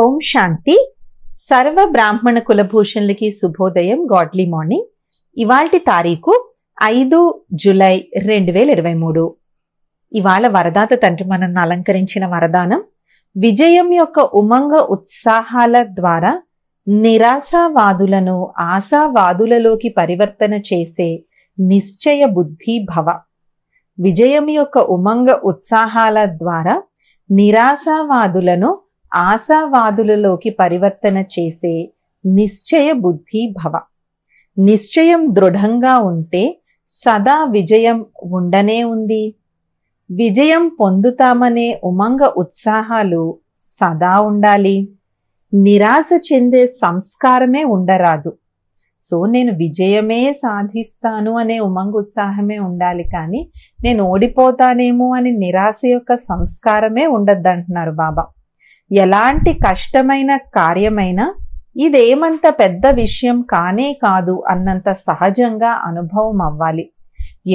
ఓం శాంతి సర్వ బ్రాహ్మణ కులభూషణులకి శుభోదయం గాడ్లీ మార్నింగ్ ఇవాల్టి తారీఖు ఐదు జులై రెండు వేల ఇరవై మూడు ఇవాళ వరదాత తండ్రి మనల్ని అలంకరించిన వరదానం విజయం యొక్క ఉమంగ ఉత్సాహాల ద్వారా నిరాశావాదులను ఆశావాదులలోకి పరివర్తన చేసే నిశ్చయ బుద్ధి భవ విజయం యొక్క ఉమంగ ఉత్సాహాల ద్వారా నిరాశావాదులను ఆశావాదులలోకి పరివర్తన చేసే నిశ్చయ బుద్ధి భవ నిశ్చయం దృఢంగా ఉంటే సదా విజయం ఉండనే ఉంది విజయం పొందుతామనే ఉమంగ ఉత్సాహాలు సదా ఉండాలి నిరాశ చెందే సంస్కారమే ఉండరాదు సో నేను విజయమే సాధిస్తాను అనే ఉమంగ ఉత్సాహమే ఉండాలి కానీ నేను ఓడిపోతానేమో అని నిరాశ యొక్క సంస్కారమే ఉండద్దంటున్నారు బాబా ఎలాంటి కష్టమైన కార్యమైనా ఇదేమంత పెద్ద విషయం కానే కాదు అన్నంత సహజంగా అనుభవం అవ్వాలి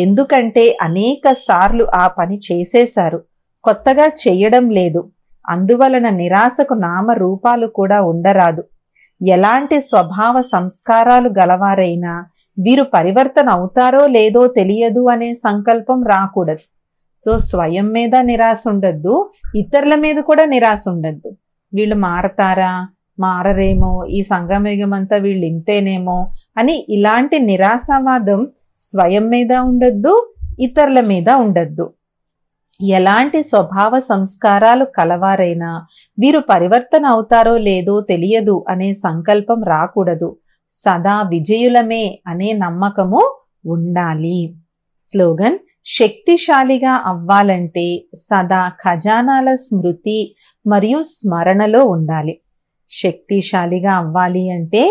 ఎందుకంటే అనేక సార్లు ఆ పని చేసేశారు కొత్తగా చేయడం లేదు అందువలన నిరాశకు నామ రూపాలు కూడా ఉండరాదు ఎలాంటి స్వభావ సంస్కారాలు గలవారైనా వీరు పరివర్తన అవుతారో లేదో తెలియదు అనే సంకల్పం రాకూడదు సో స్వయం మీద నిరాశ ఉండద్దు ఇతరుల మీద కూడా నిరాశ ఉండద్దు వీళ్ళు మారతారా మారరేమో ఈ సంగమయుగం అంతా వీళ్ళు ఇంతేనేమో అని ఇలాంటి నిరాశావాదం స్వయం మీద ఉండద్దు ఇతరుల మీద ఉండద్దు ఎలాంటి స్వభావ సంస్కారాలు కలవారైనా వీరు పరివర్తన అవుతారో లేదో తెలియదు అనే సంకల్పం రాకూడదు సదా విజయులమే అనే నమ్మకము ఉండాలి స్లోగన్ శక్తిశాలిగా అవ్వాలంటే సదా ఖజానాల స్మృతి మరియు స్మరణలో ఉండాలి శక్తిశాలిగా అవ్వాలి అంటే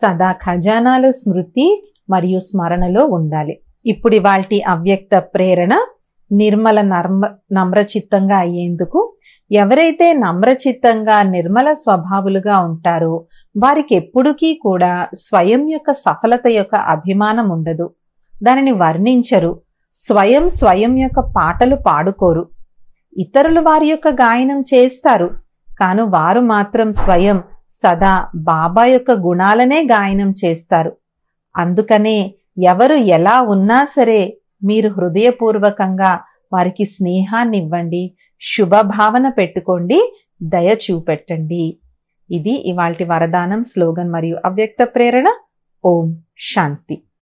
సదా ఖజానాల స్మృతి మరియు స్మరణలో ఉండాలి ఇప్పుడు వాటి అవ్యక్త ప్రేరణ నిర్మల నర్మ నమ్రచిత్తంగా అయ్యేందుకు ఎవరైతే నమ్రచిత్తంగా నిర్మల స్వభావులుగా ఉంటారో వారికి ఎప్పుడుకీ కూడా స్వయం యొక్క సఫలత యొక్క అభిమానం ఉండదు దానిని వర్ణించరు స్వయం స్వయం యొక్క పాటలు పాడుకోరు ఇతరులు వారి యొక్క గాయనం చేస్తారు కాను వారు మాత్రం స్వయం సదా బాబా యొక్క గుణాలనే గాయనం చేస్తారు అందుకనే ఎవరు ఎలా ఉన్నా సరే మీరు హృదయపూర్వకంగా వారికి స్నేహాన్ని ఇవ్వండి శుభభావన పెట్టుకోండి దయ చూపెట్టండి ఇది ఇవాల్టి వరదానం స్లోగన్ మరియు అవ్యక్త ప్రేరణ ఓం శాంతి